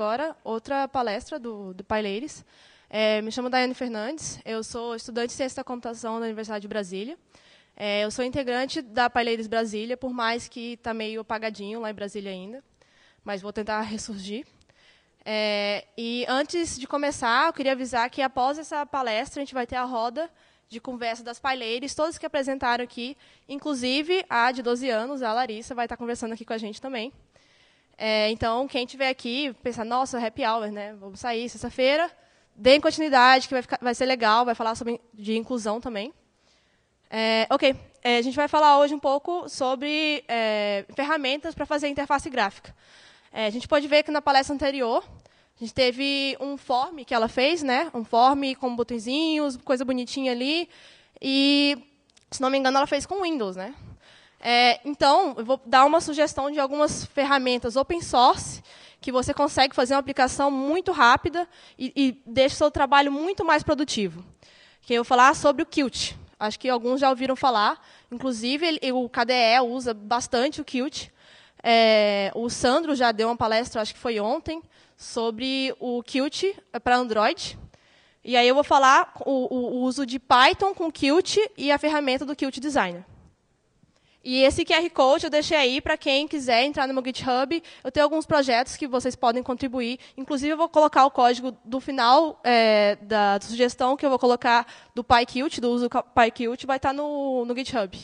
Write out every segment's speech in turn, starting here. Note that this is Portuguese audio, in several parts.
agora outra palestra do, do Paileires. É, me chamo Daiane Fernandes, eu sou estudante de Ciência da Computação da Universidade de Brasília. É, eu sou integrante da Paileires Brasília, por mais que está meio apagadinho lá em Brasília ainda, mas vou tentar ressurgir. É, e antes de começar, eu queria avisar que após essa palestra a gente vai ter a roda de conversa das Paileires, todos que apresentaram aqui, inclusive a de 12 anos, a Larissa, vai estar conversando aqui com a gente também. É, então, quem tiver aqui, pensar, nossa, happy hour, né? Vamos sair sexta-feira. Deem continuidade, que vai, ficar, vai ser legal, vai falar sobre de inclusão também. É, ok, é, a gente vai falar hoje um pouco sobre é, ferramentas para fazer interface gráfica. É, a gente pode ver que na palestra anterior, a gente teve um form que ela fez, né? Um form com botõezinhos, coisa bonitinha ali. E, se não me engano, ela fez com Windows, né? É, então, eu vou dar uma sugestão de algumas ferramentas open source que você consegue fazer uma aplicação muito rápida e, e deixa o seu trabalho muito mais produtivo. Que eu vou falar sobre o Qt. Acho que alguns já ouviram falar. Inclusive, ele, o KDE usa bastante o Qt. É, o Sandro já deu uma palestra, acho que foi ontem, sobre o Qt para Android. E aí eu vou falar o, o uso de Python com Qt e a ferramenta do Qt Designer. E esse QR Code eu deixei aí para quem quiser entrar no meu GitHub. Eu tenho alguns projetos que vocês podem contribuir. Inclusive, eu vou colocar o código do final é, da sugestão que eu vou colocar do PyQt, do uso do PyQt, vai estar tá no, no GitHub.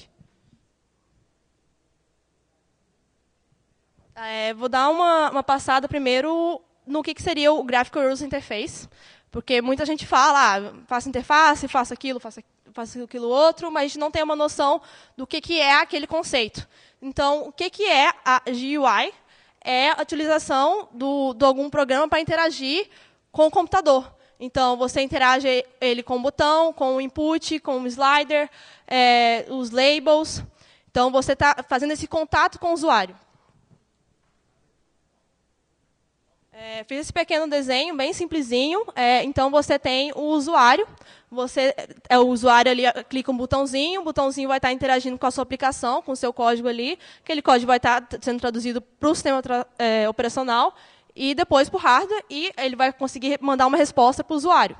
É, vou dar uma, uma passada primeiro no que, que seria o Graphical User Interface, porque muita gente fala, ah, faça interface, faça aquilo, faça faço aquilo outro, mas não tem uma noção do que, que é aquele conceito. Então, o que, que é a GUI? É a utilização do, de algum programa para interagir com o computador. Então, você interage ele com o botão, com o input, com o slider, é, os labels. Então, você está fazendo esse contato com o usuário. É, fiz esse pequeno desenho, bem simplesinho. É, então, você tem o usuário, você é, é o usuário ali ah, clica um botãozinho, o botãozinho vai estar tá interagindo com a sua aplicação, com o seu código ali, aquele código vai estar tá sendo traduzido para o sistema é, operacional e depois para o hardware e ele vai conseguir mandar uma resposta para o usuário.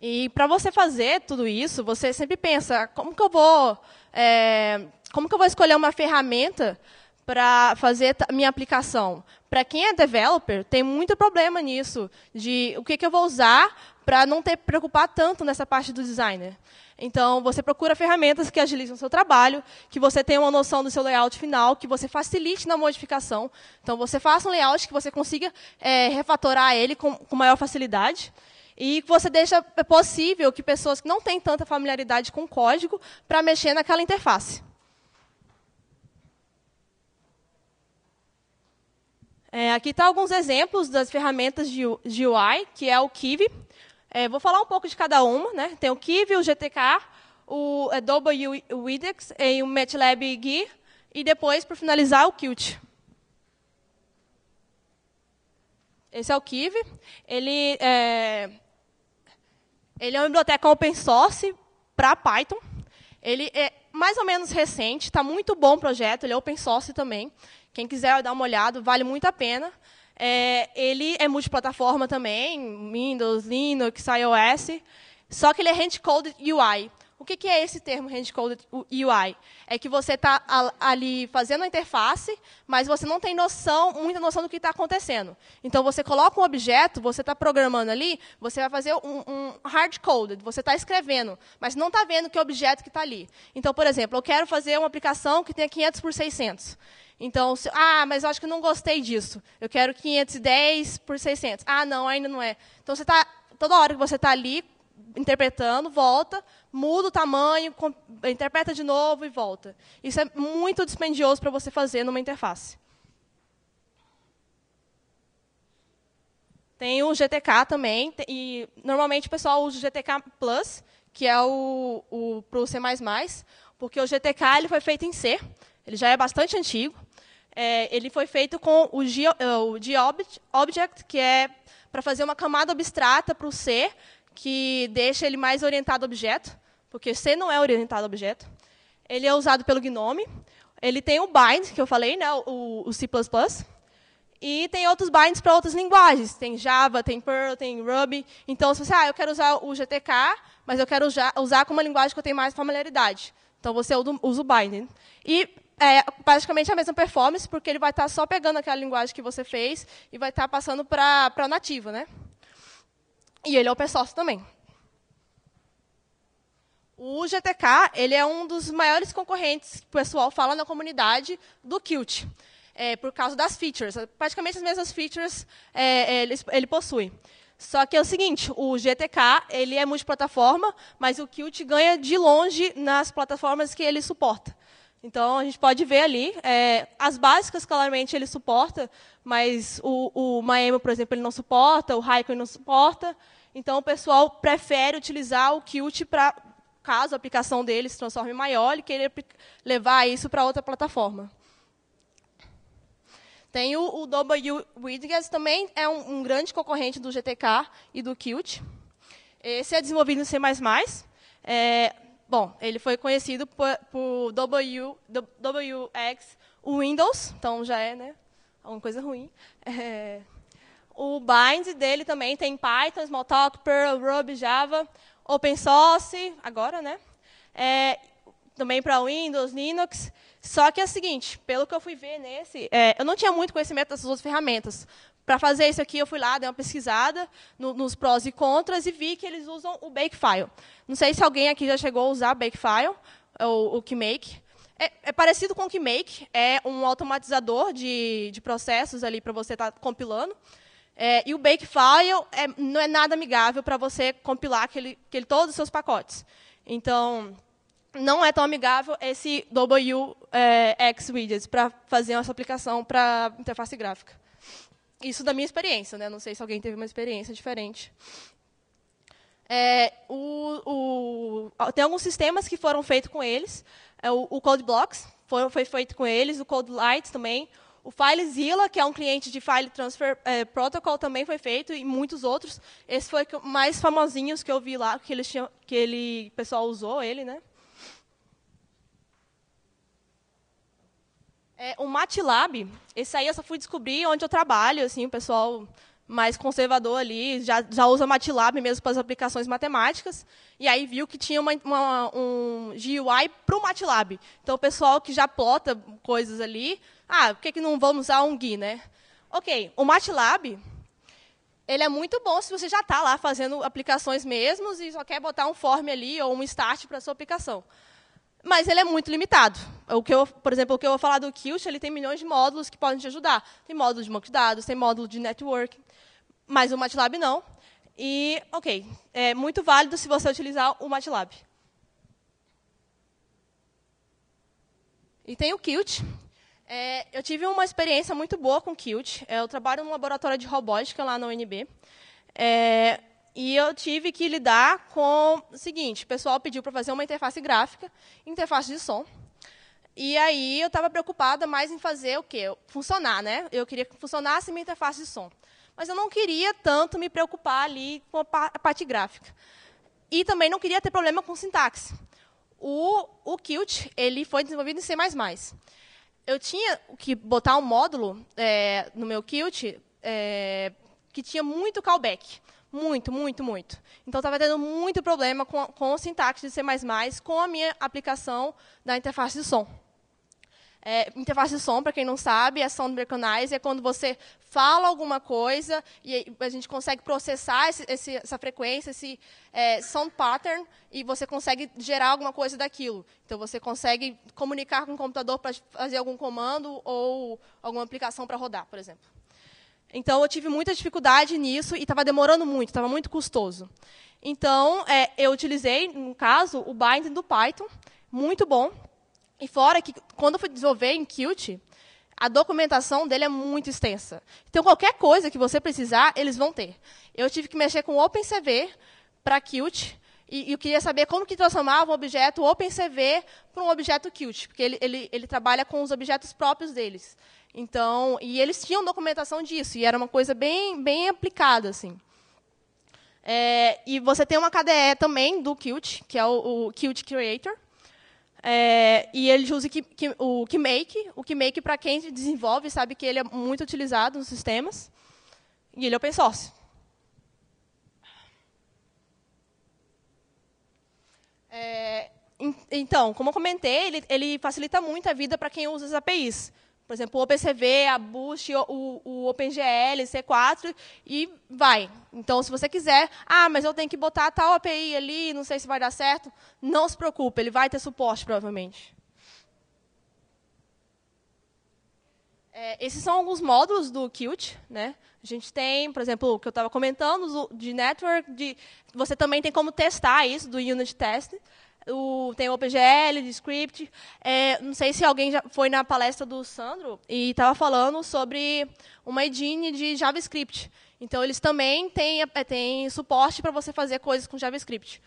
E para você fazer tudo isso, você sempre pensa como que eu vou, é, como que eu vou escolher uma ferramenta para fazer minha aplicação. Para quem é developer, tem muito problema nisso, de o que, que eu vou usar para não ter preocupar tanto nessa parte do designer. Então, você procura ferramentas que agilizam o seu trabalho, que você tenha uma noção do seu layout final, que você facilite na modificação. Então, você faça um layout que você consiga é, refatorar ele com, com maior facilidade e você deixa possível que pessoas que não têm tanta familiaridade com código para mexer naquela interface. É, aqui estão tá alguns exemplos das ferramentas de, de UI, que é o Kiwi. É, vou falar um pouco de cada uma. Né? Tem o Kiwi, o GTK, o Adobe é, Widex e o MATLAB Gear. E depois, para finalizar, o Qt. Esse é o Kiwi. Ele é, ele é uma biblioteca open source para Python. Ele é mais ou menos recente, está muito bom o projeto, ele é open source também. Quem quiser dar uma olhada, vale muito a pena. É, ele é multiplataforma também, Windows, Linux, iOS, só que ele é hand-coded UI. O que, que, é esse termo, hand-coded UI? É que você está ali fazendo a interface, mas você não tem noção, muita noção do que está acontecendo. Então, você coloca um objeto, você está programando ali, você vai fazer um, um hard-coded, você está escrevendo, mas não está vendo que objeto que está ali. Então, por exemplo, eu quero fazer uma aplicação que tenha 500 por 600. Então, se, ah, mas eu acho que não gostei disso. Eu quero 510 por 600. Ah, não, ainda não é. Então, você tá, toda hora que você está ali interpretando, volta, muda o tamanho, com, interpreta de novo e volta. Isso é muito dispendioso para você fazer numa interface. Tem o GTK também, e normalmente o pessoal usa o GTK Plus, que é o, o para o C++, porque o GTK ele foi feito em C, ele já é bastante antigo, é, ele foi feito com o, eh, G, Object, que é para fazer uma camada abstrata para o C, que deixa ele mais orientado a objeto, porque C não é orientado a objeto. Ele é usado pelo Gnome. Ele tem o bind, que eu falei, né, o, o C++. E tem outros binds para outras linguagens. Tem Java, tem Perl, tem Ruby. Então, se você, ah, eu quero usar o GTK, mas eu quero usar com uma linguagem que eu tenho mais familiaridade. Então, você usa o bind. E é basicamente a mesma performance, porque ele vai estar tá só pegando aquela linguagem que você fez e vai estar tá passando para a nativa. Né? E ele é open source também. O GTK ele é um dos maiores concorrentes que o pessoal fala na comunidade do Qt, é, por causa das features. Praticamente as mesmas features é, é ele, ele possui. Só que é o seguinte, o GTK ele é multiplataforma, mas o Qt ganha de longe nas plataformas que ele suporta. Então, a gente pode ver ali, é, as básicas, claramente, ele suporta, mas o, o Maemo, por exemplo, ele não suporta, o Raikkonen não suporta. Então, o pessoal prefere utilizar o Qt para, caso a aplicação dele se transforme em maior, e querer levar isso para outra plataforma. Tem o, o W Widgets, também é um, um, grande concorrente do GTK e do Qt. Esse é desenvolvido em C++. É, Bom, ele foi conhecido por, por w, WX Windows, então já é né, alguma coisa ruim. É, o bind dele também tem Python, Smalltalk, Perl, Ruby, Java, open source, agora, né? É, também para Windows, Linux. Só que é o seguinte, pelo que eu fui ver nesse, é, eu não tinha muito conhecimento dessas outras ferramentas, para fazer isso aqui, eu fui lá, dei uma pesquisada no, nos prós e contras e vi que eles usam o Bakefile. Não sei se alguém aqui já chegou a usar Bakefile, ou o KeyMake. É, é, parecido com o KeyMake, é um automatizador de, de processos ali para você estar tá compilando. É, e o Bakefile é, não é nada amigável para você compilar aquele, aquele, todos os seus pacotes. Então, não é tão amigável esse WX é, Widgets para fazer essa aplicação para interface gráfica. Isso da minha experiência, né? Não sei se alguém teve uma experiência diferente. É, o, o, tem alguns sistemas que foram feitos com eles. É, o, o Code Blocks foi, foi, feito com eles, o Code Lights também. O FileZilla, que é um cliente de File Transfer é, Protocol, também foi feito, e muitos outros. Esse foi mais famosinhos que eu vi lá, que, eles tinham, que ele, o pessoal usou ele. Né? É, o MATLAB, esse aí eu só fui descobrir onde eu trabalho, assim, o pessoal mais conservador ali já, já usa MATLAB mesmo para as aplicações matemáticas, e aí viu que tinha uma, uma, um GUI para o MATLAB. Então, o pessoal que já plota coisas ali, ah, por que, que não vamos usar um GUI, né? Ok, o MATLAB, ele é muito bom se você já está lá fazendo aplicações mesmo e só quer botar um form ali ou um start para a sua aplicação mas ele é muito limitado. O que eu, por exemplo, o que eu vou falar do Qt, ele tem milhões de módulos que podem te ajudar. Tem módulo de banco de dados, tem módulo de network, mas o MATLAB não. E, ok, é muito válido se você utilizar o MATLAB. E tem o Qt. É, eu tive uma experiência muito boa com Qt. É, eu trabalho num laboratório de robótica lá na UNB. É, e eu tive que lidar com o seguinte: o pessoal pediu para fazer uma interface gráfica, interface de som. E aí eu estava preocupada mais em fazer o quê? Funcionar, né? Eu queria que funcionasse minha interface de som. Mas eu não queria tanto me preocupar ali com a parte gráfica. E também não queria ter problema com sintaxe. O, o Qt ele foi desenvolvido em C++. Eu tinha que botar um módulo é, no meu Qt é, que tinha muito callback. Muito, muito, muito. Então, estava tendo muito problema com, com o sintaxe de C++, com a minha aplicação da interface de som. É, interface de som, para quem não sabe, é sound recognize, é quando você fala alguma coisa e a gente consegue processar esse, esse, essa frequência, esse é, sound pattern, e você consegue gerar alguma coisa daquilo. Então, você consegue comunicar com o computador para fazer algum comando ou alguma aplicação para rodar, por exemplo. Então, eu tive muita dificuldade nisso e estava demorando muito, estava muito custoso. Então, é, eu utilizei, no caso, o binding do Python, muito bom. E fora que, quando eu fui desenvolver em Qt, a documentação dele é muito extensa. Então, qualquer coisa que você precisar, eles vão ter. Eu tive que mexer com o OpenCV para Qt, e, eu queria saber como que transformava um objeto OpenCV para um objeto Qt, porque ele, ele, ele trabalha com os objetos próprios deles. Então, e eles tinham documentação disso, e era uma coisa bem, bem aplicada, assim. É, e você tem uma KDE também do Qt, que é o, o Qt Creator, é, e ele usa o KeyMake. O KeyMake, para quem desenvolve, sabe que ele é muito utilizado nos sistemas. E ele é open source. É, então, como eu comentei, ele, ele facilita muito a vida para quem usa as APIs. Por exemplo, o OpenCV, a Boost, o, o OpenGL, C4, e vai. Então, se você quiser, ah, mas eu tenho que botar tal API ali, não sei se vai dar certo, não se preocupe, ele vai ter suporte, provavelmente. É, esses são alguns módulos do Qt, né? A gente tem, por exemplo, o que eu estava comentando, de network, de, você também tem como testar isso, do unit test. O, tem o OpenGL, de script. É, não sei se alguém já foi na palestra do Sandro e estava falando sobre uma engine de JavaScript. Então, eles também têm, é, têm suporte para você fazer coisas com JavaScript.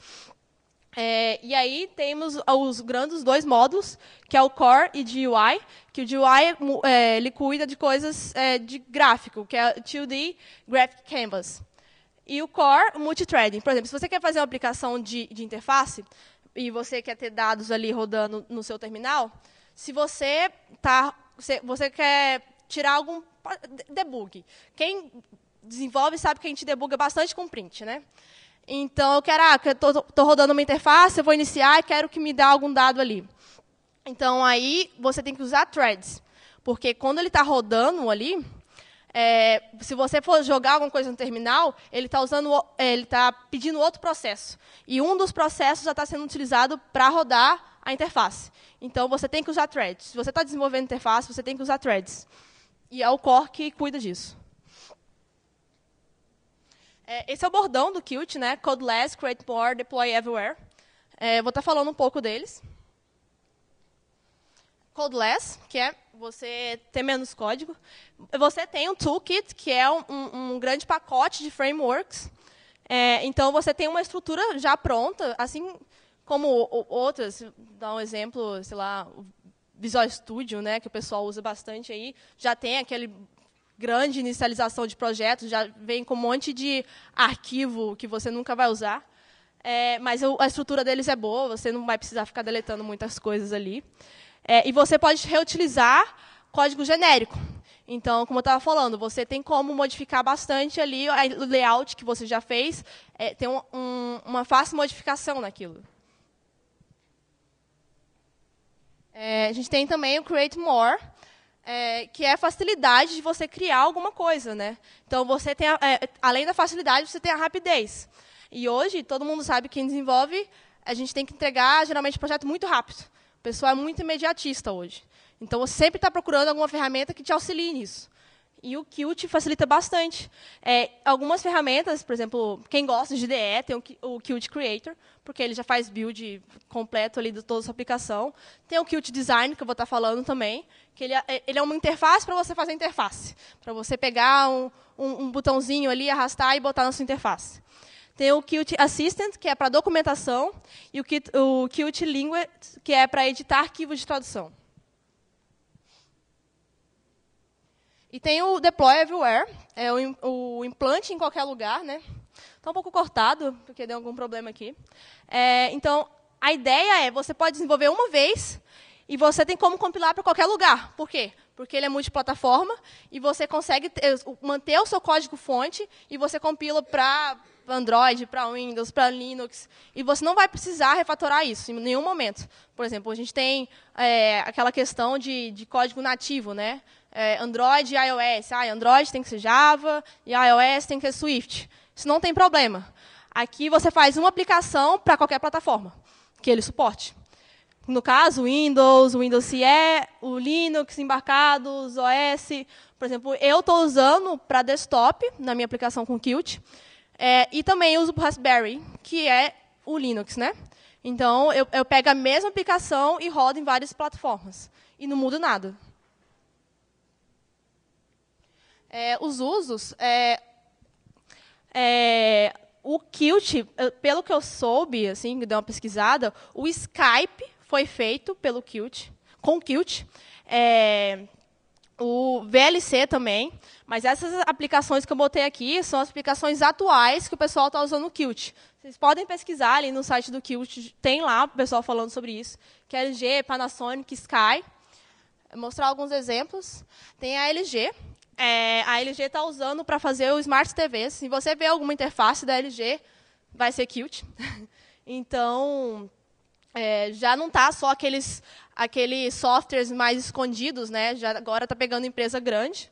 É, e aí temos os grandes dois módulos, que é o Core e GUI, que o GUI é, ele cuida de coisas é, de gráfico, que é 2D Graphic Canvas. E o Core, multithreading. Por exemplo, se você quer fazer uma aplicação de, de interface e você quer ter dados ali rodando no seu terminal, se você tá, você quer tirar algum debug. Quem desenvolve sabe que a gente debuga bastante com print, né? Então, eu quero, ah, estou rodando uma interface, eu vou iniciar e quero que me dê algum dado ali. Então, aí, você tem que usar threads. Porque quando ele está rodando ali, é, se você for jogar alguma coisa no terminal, ele está usando, é, ele está pedindo outro processo. E um dos processos já está sendo utilizado para rodar a interface. Então, você tem que usar threads. Se você está desenvolvendo interface, você tem que usar threads. E é o core que cuida disso. É, esse é o bordão do Qt, né? Codeless, create more, deploy everywhere. É, vou estar tá falando um pouco deles. Codeless, que é você ter menos código. Você tem um toolkit, que é um, um grande pacote de frameworks. É, então, você tem uma estrutura já pronta, assim como outras. Dá um exemplo, sei lá, Visual Studio, né, que o pessoal usa bastante aí, já tem aquele grande inicialização de projetos, já vem com um monte de arquivo que você nunca vai usar. É, mas a estrutura deles é boa, você não vai precisar ficar deletando muitas coisas ali. É, e você pode reutilizar código genérico. Então, como eu estava falando, você tem como modificar bastante ali o layout que você já fez, é, tem um, um, uma fácil modificação naquilo. É, a gente tem também o Create More, é, que é a facilidade de você criar alguma coisa, né? Então você tem, a, é, além da facilidade, você tem a rapidez. E hoje todo mundo sabe quem desenvolve, a gente tem que entregar geralmente projeto muito rápido. O pessoal é muito imediatista hoje. Então você sempre está procurando alguma ferramenta que te auxilie nisso. E o Qt facilita bastante. É, algumas ferramentas, por exemplo, quem gosta de DE tem o Qt Creator, porque ele já faz build completo ali de toda a sua aplicação. Tem o Qt Design, que eu vou estar tá falando também, que ele é, é ele é uma interface para você fazer interface, para você pegar um, um, um, botãozinho ali, arrastar e botar na sua interface. Tem o Qt Assistant, que é para documentação, e o Qt, o Qt Language, que é para editar arquivos de tradução. E tem o Deploy Everywhere, é o, o implante em qualquer lugar, né? Está um pouco cortado, porque deu algum problema aqui. É, então, a ideia é, você pode desenvolver uma vez e você tem como compilar para qualquer lugar. Por quê? Porque ele é multiplataforma e você consegue ter, eh, manter o seu código-fonte e você compila para Android, para Windows, para Linux. E você não vai precisar refatorar isso em nenhum momento. Por exemplo, a gente tem é, aquela questão de, de código nativo, né? É, Android e iOS. Ah, Android tem que ser Java e iOS tem que ser Swift. Isso não tem problema. Aqui você faz uma aplicação para qualquer plataforma que ele suporte. No caso, Windows, Windows CE, o Linux embarcado, os OS. Por exemplo, eu estou usando para desktop, na minha aplicação com Qt. É, e também uso o Raspberry, que é o Linux. Né? Então, eu, eu pego a mesma aplicação e rodo em várias plataformas. E não mudo nada. É, os usos, é, é, o Qt, eh, pelo que eu soube, assim, deu uma pesquisada, o Skype foi feito pelo Qt, com o Qt. É, o VLC também, mas essas aplicações que eu botei aqui são as aplicações atuais que o pessoal está usando o Qt. Vocês podem pesquisar ali no site do Qt, tem lá o pessoal falando sobre isso, que é LG, Panasonic, Sky. Vou mostrar alguns exemplos. Tem a LG, é, a LG está usando para fazer o Smart TV. Se você vê alguma interface da LG, vai ser Qt. então, é, já não está só aqueles, aqueles softwares mais escondidos, né? Já agora está pegando empresa grande.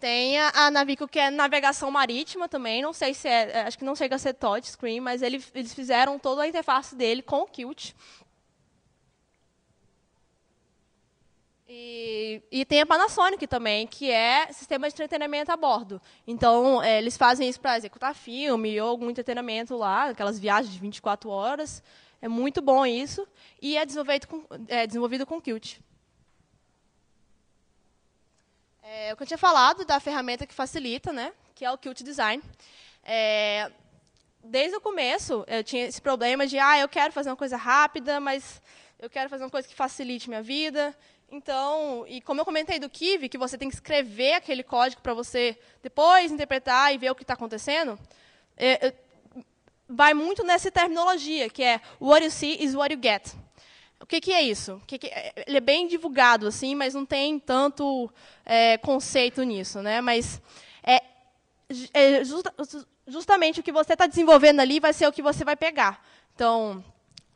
Tem a, a Navico, que é navegação marítima também. Não sei se é, é, acho que não chega a ser touchscreen, mas ele, eles fizeram toda a interface dele com o Qt. E, e, tem a Panasonic também, que é sistema de entretenimento a bordo. Então, é, eles fazem isso para executar filme ou algum entretenimento lá, aquelas viagens de 24 horas. É muito bom isso. E é desenvolvido com, é, desenvolvido com Qt. É, eu tinha falado da ferramenta que facilita, né, que é o Qt Design. É, desde o começo, eu tinha esse problema de, ah, eu quero fazer uma coisa rápida, mas eu quero fazer uma coisa que facilite minha vida, então, e como eu comentei do Kiwi, que você tem que escrever aquele código para você depois interpretar e ver o que está acontecendo, é, é, vai muito nessa terminologia, que é what you see is what you get. O que, que é isso? Que que, é, ele é bem divulgado, assim, mas não tem tanto é, conceito nisso. Né? Mas é, é justamente o que você está desenvolvendo ali vai ser o que você vai pegar. Então,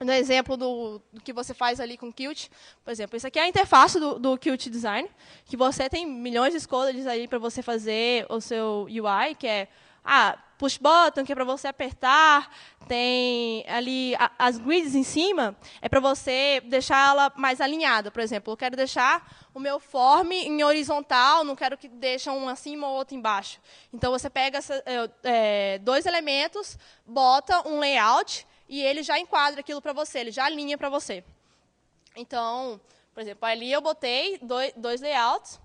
no exemplo do, do, que você faz ali com o Qt, por exemplo, isso aqui é a interface do, do Qt Design, que você tem milhões de escolhas aí para você fazer o seu UI, que é ah, push button, que é para você apertar, tem ali a, as grids em cima, é para você deixar ela mais alinhada. Por exemplo, eu quero deixar o meu form em horizontal, não quero que deixe um acima ou outro embaixo. Então, você pega essa, é, dois elementos, bota um layout e ele já enquadra aquilo para você, ele já alinha para você. Então, por exemplo, ali eu botei dois, dois layouts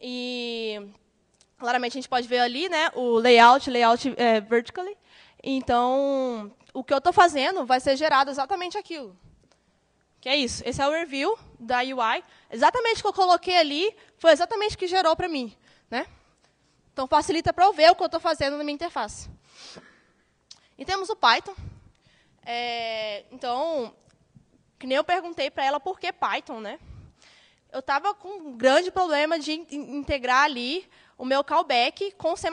e claramente a gente pode ver ali, né, o layout, layout é, vertically. Então, o que eu estou fazendo vai ser gerado exatamente aquilo. Que é isso. Esse é o review da UI. Exatamente o que eu coloquei ali foi exatamente o que gerou para mim, né? Então facilita para eu ver o que eu estou fazendo na minha interface. E temos o Python, é, então, que nem eu perguntei para ela por que Python, né? Eu estava com um grande problema de integrar ali o meu callback com C++.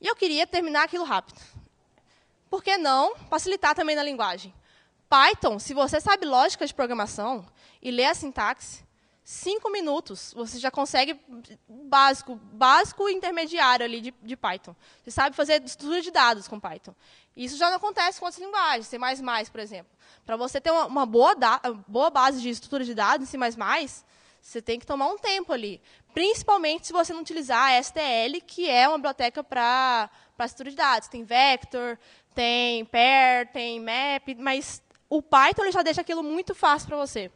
E eu queria terminar aquilo rápido. Por que não facilitar também na linguagem? Python, se você sabe lógica de programação e lê a sintaxe, cinco minutos você já consegue básico, básico intermediário ali de, de Python. Você sabe fazer estudo de dados com Python. Isso já não acontece com outras linguagens, C++, por exemplo. Para você ter uma, uma boa, da, boa base de estrutura de dados em C++, você tem que tomar um tempo ali. Principalmente se você não utilizar a STL, que é uma biblioteca para estrutura de dados. Tem vector, tem pair, tem map, mas o Python já deixa aquilo muito fácil para você.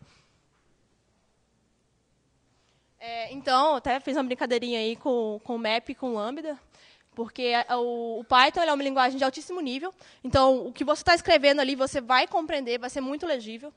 É, então, até fiz uma brincadeirinha aí com, com o map e com o lambda porque o Python é uma linguagem de altíssimo nível, então o que você está escrevendo ali você vai compreender, vai ser muito legível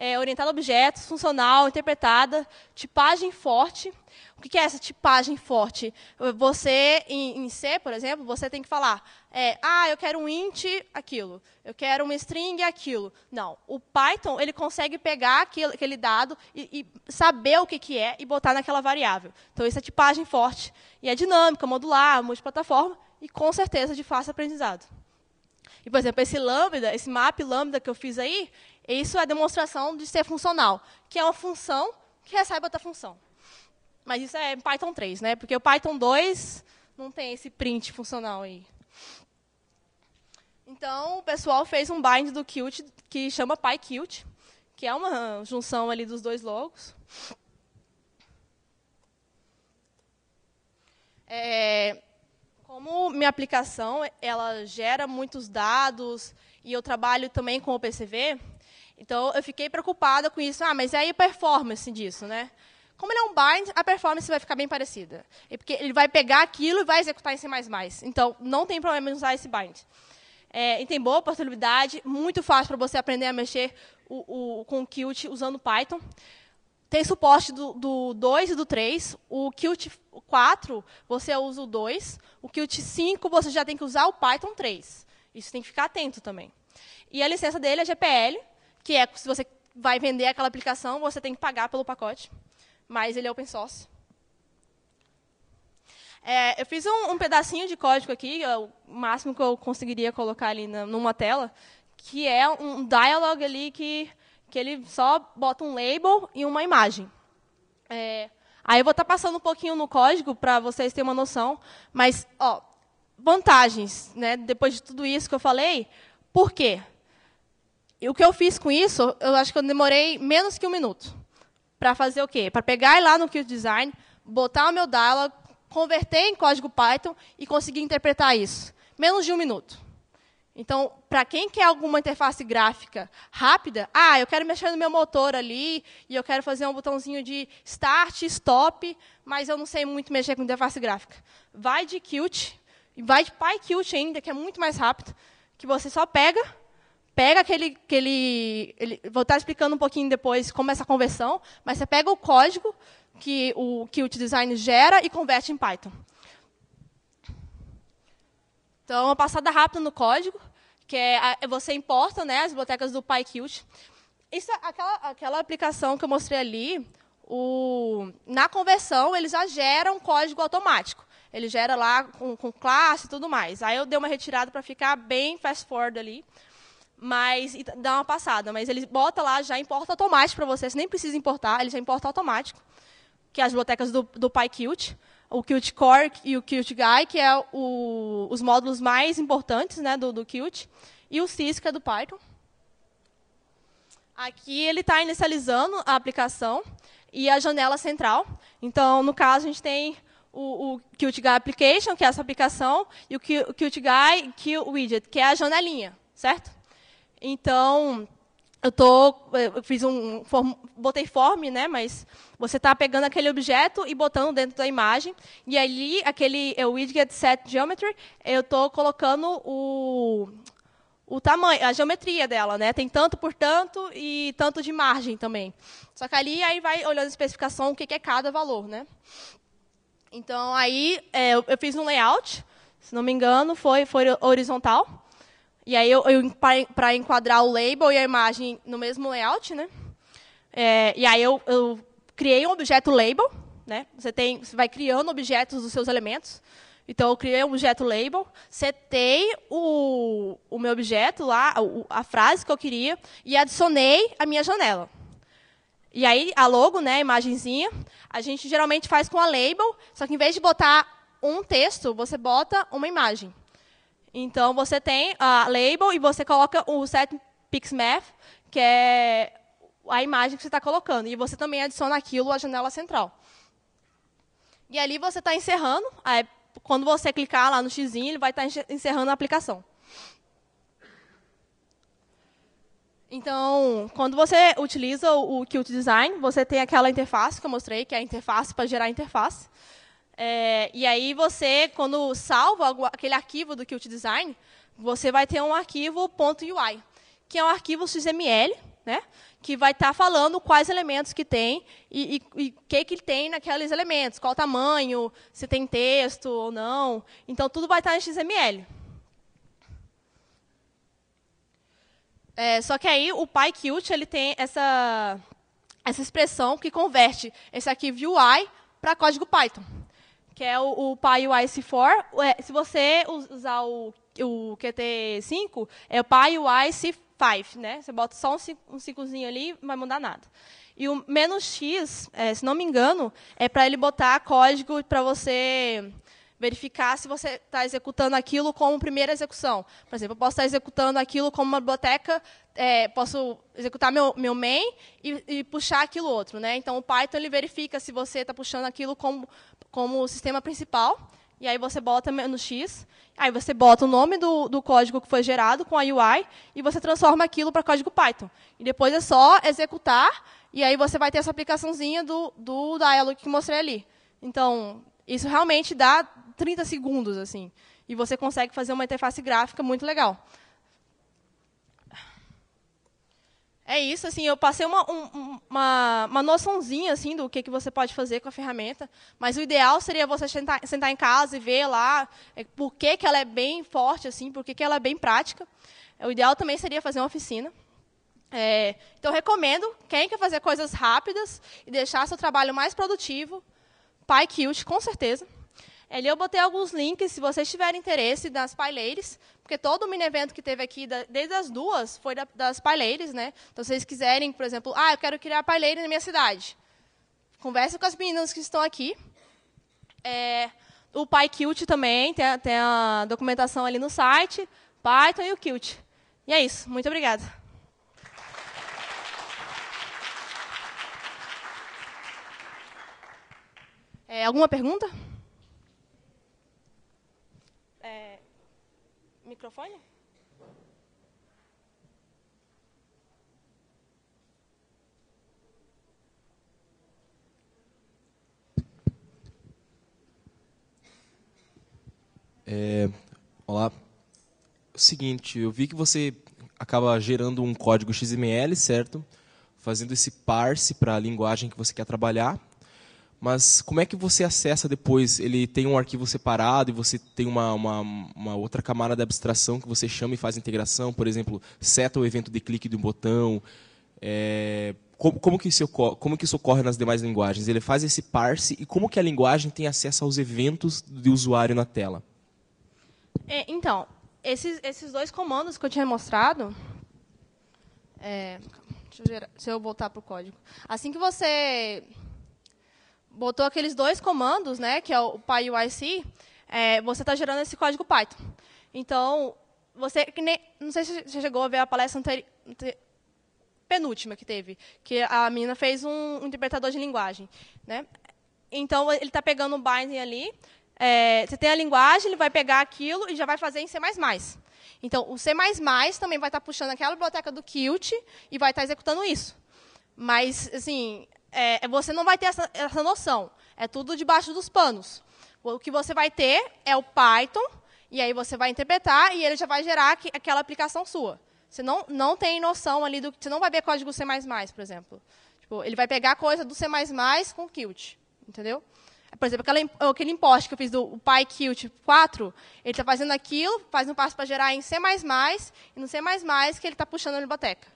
é, orientada a objetos, funcional, interpretada, tipagem forte. O que é essa tipagem forte? Você, em, em C, por exemplo, você tem que falar, é, ah, eu quero um int, aquilo. Eu quero uma string, aquilo. Não. O Python, ele consegue pegar aquele dado e, e, saber o que, que é e botar naquela variável. Então, isso é tipagem forte. E é dinâmica, modular, multiplataforma e, com certeza, de fácil aprendizado. E, por exemplo, esse lambda, esse map lambda que eu fiz aí, isso é demonstração de ser funcional, que é uma função que recebe outra função. Mas isso é Python 3, né? Porque o Python 2 não tem esse print funcional aí. Então, o pessoal fez um bind do Qt que chama PyQt, que é uma junção ali dos dois logos. É, como minha aplicação ela gera muitos dados e eu trabalho também com o PCV, então eu fiquei preocupada com isso. Ah, mas aí a performance disso, né? Como ele é um bind, a performance vai ficar bem parecida. É porque ele vai pegar aquilo e vai executar em C++. Então, não tem problema em usar esse bind. É, e tem boa portabilidade, muito fácil para você aprender a mexer o, o, com o Qt usando Python tem suporte do, do 2 e do 3. O Qt 4, você usa o 2. O Qt 5, você já tem que usar o Python 3. Isso tem que ficar atento também. E a licença dele é GPL, que é se você vai vender aquela aplicação, você tem que pagar pelo pacote. Mas ele é open source. É, eu fiz um, um, pedacinho de código aqui, é o máximo que eu conseguiria colocar ali na, numa tela, que é um dialogue ali que que ele só bota um label e uma imagem. É, aí eu vou estar tá passando um pouquinho no código para vocês terem uma noção, mas ó, vantagens, né? Depois de tudo isso que eu falei, por quê? E o que eu fiz com isso, eu acho que eu demorei menos que um minuto para fazer o quê? Para pegar lá no Qt Design, botar o meu dialog, converter em código Python e conseguir interpretar isso. Menos de um minuto. Então, para quem quer alguma interface gráfica rápida, ah, eu quero mexer no meu motor ali e eu quero fazer um botãozinho de start, stop, mas eu não sei muito mexer com interface gráfica. Vai de Qt, vai de PyQt ainda, que é muito mais rápido, que você só pega, pega aquele, aquele ele, vou estar explicando um pouquinho depois como é essa conversão, mas você pega o código que o Qt Design gera e converte em Python. Então, é uma passada rápida no código que é, é você importa né, as bibliotecas do PyQt. Isso, aquela, aquela aplicação que eu mostrei ali, o, na conversão, ele já gera um código automático. Ele gera lá com, com classe e tudo mais. Aí eu dei uma retirada para ficar bem fast-forward ali, mas dá uma passada. Mas ele bota lá, já importa automático para você. Você nem precisa importar, ele já importa automático, que é as bibliotecas do, do PyQt o Qt Core e o Qt Guy, que é o, os módulos mais importantes né, do, do Qt, e o Sys, que é do Python. Aqui ele está inicializando a aplicação e a janela central. Então, no caso, a gente tem o, o Qt Guy Application, que é essa aplicação, e o Qt Guy Widget, que é a janelinha, certo? Então, eu tô eh, eu fiz um form, botei form né mas você está pegando aquele objeto e botando dentro da imagem e ali aquele é o widget set geometry eu estou colocando o o tamanho a geometria dela né tem tanto por tanto e tanto de margem também só que ali aí vai olhando a especificação o que, que é cada valor né então aí é, eu, eu fiz um layout se não me engano foi foi horizontal e aí eu, eu para enquadrar o label e a imagem no mesmo layout, né? É, e aí eu, eu criei um objeto label, né? Você tem, você vai criando objetos dos seus elementos. Então eu criei um objeto label, setei o, o meu objeto lá, a, a frase que eu queria e adicionei a minha janela. E aí a logo, né, a imagenzinha, a gente geralmente faz com a label, só que em vez de botar um texto, você bota uma imagem. Então, você tem a label e você coloca o set pixmath, que é a imagem que você está colocando. E você também adiciona aquilo à janela central. E ali você está encerrando. Aí, quando você clicar lá no x, ele vai estar tá encerrando a aplicação. Então, quando você utiliza o Qt Design, você tem aquela interface que eu mostrei, que é a interface para gerar interface. É, e aí você, quando salva aquele arquivo do Qt Design, você vai ter um arquivo .ui, que é um arquivo XML, né, que vai estar tá falando quais elementos que tem e o que, que tem naqueles elementos, qual o tamanho, se tem texto ou não. Então, tudo vai estar tá em XML. É, só que aí o PyQt ele tem essa, essa expressão que converte esse arquivo UI para código Python que é o, o pai UIC4. É, se você usar o, o QT5, é o pai UIC5, né? Você bota só um 5zinho ali, não vai mudar nada. E o menos X, é, se não me engano, é para ele botar código para você verificar se você está executando aquilo como primeira execução. Por exemplo, eu posso estar tá executando aquilo como uma biblioteca, é, posso executar meu, meu main e, e, puxar aquilo outro. Né? Então, o Python ele verifica se você está puxando aquilo como, como sistema principal, e aí você bota no X, aí você bota o nome do, do código que foi gerado com a UI, e você transforma aquilo para código Python. E depois é só executar, e aí você vai ter essa aplicaçãozinha do, do dialog que mostrei ali. Então, isso realmente dá, 30 segundos, assim. E você consegue fazer uma interface gráfica muito legal. É isso, assim, eu passei uma, um, uma, uma noçãozinha assim, do que, que você pode fazer com a ferramenta, mas o ideal seria você sentar, sentar em casa e ver lá é, por que, que ela é bem forte, assim, por que, que ela é bem prática. É, o ideal também seria fazer uma oficina. É, então, recomendo, quem quer fazer coisas rápidas e deixar seu trabalho mais produtivo, PyQt, com certeza. Ali eu botei alguns links, se vocês tiverem interesse, das paileiras, porque todo o mini-evento que teve aqui, desde as duas, foi das paileiras, né? Então, se vocês quiserem, por exemplo, ah, eu quero criar paileira na minha cidade. converse com as meninas que estão aqui. É, o PyQt também, tem a, tem a documentação ali no site, Python e o Qt. E é isso, muito obrigada. É, alguma pergunta? É, microfone? É, olá. O seguinte, eu vi que você acaba gerando um código XML, certo? Fazendo esse parse para a linguagem que você quer trabalhar mas como é que você acessa depois? Ele tem um arquivo separado e você tem uma, uma, uma outra camada de abstração que você chama e faz integração, por exemplo, seta o evento de clique de um botão. É, como, como, que isso ocorre, como que isso ocorre nas demais linguagens? Ele faz esse parse e como que a linguagem tem acesso aos eventos de usuário na tela? É, então, esses, esses dois comandos que eu tinha mostrado... É, deixa eu se eu voltar para o código. Assim que você botou aqueles dois comandos, né, que é o PY e o IC, é, você está gerando esse código Python. Então, você, nem, não sei se você chegou a ver a palestra anterior, penúltima que teve, que a menina fez um, um interpretador de linguagem. Né? Então, ele está pegando o binding ali, é, você tem a linguagem, ele vai pegar aquilo e já vai fazer em C++. Então, o C++ também vai estar tá puxando aquela biblioteca do Qt e vai estar tá executando isso. Mas, assim, é, é, você não vai ter essa, essa noção. É tudo debaixo dos panos. O que você vai ter é o Python, e aí você vai interpretar e ele já vai gerar que, aquela aplicação sua. Você não, não tem noção ali do. Você não vai ver código C, por exemplo. Tipo, ele vai pegar coisa do C com Qt. Entendeu? Por exemplo, aquela, aquele imposto que eu fiz do PyQt 4, ele está fazendo aquilo, faz um passo para gerar em C, e no C que ele está puxando a biblioteca.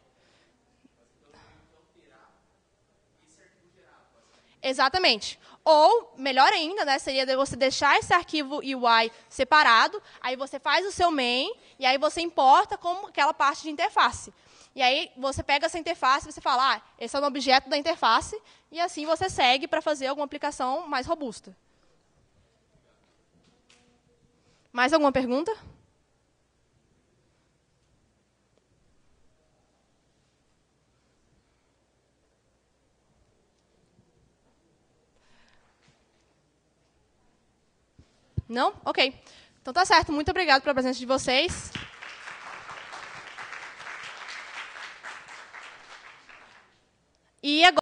Exatamente. Ou, melhor ainda, né, seria você deixar esse arquivo UI separado, aí você faz o seu main, e aí você importa como aquela parte de interface. E aí você pega essa interface, você fala, ah, esse é um objeto da interface, e assim você segue para fazer alguma aplicação mais robusta. Mais alguma pergunta? Não? Ok. Então tá certo. Muito obrigado pela presença de vocês. E agora.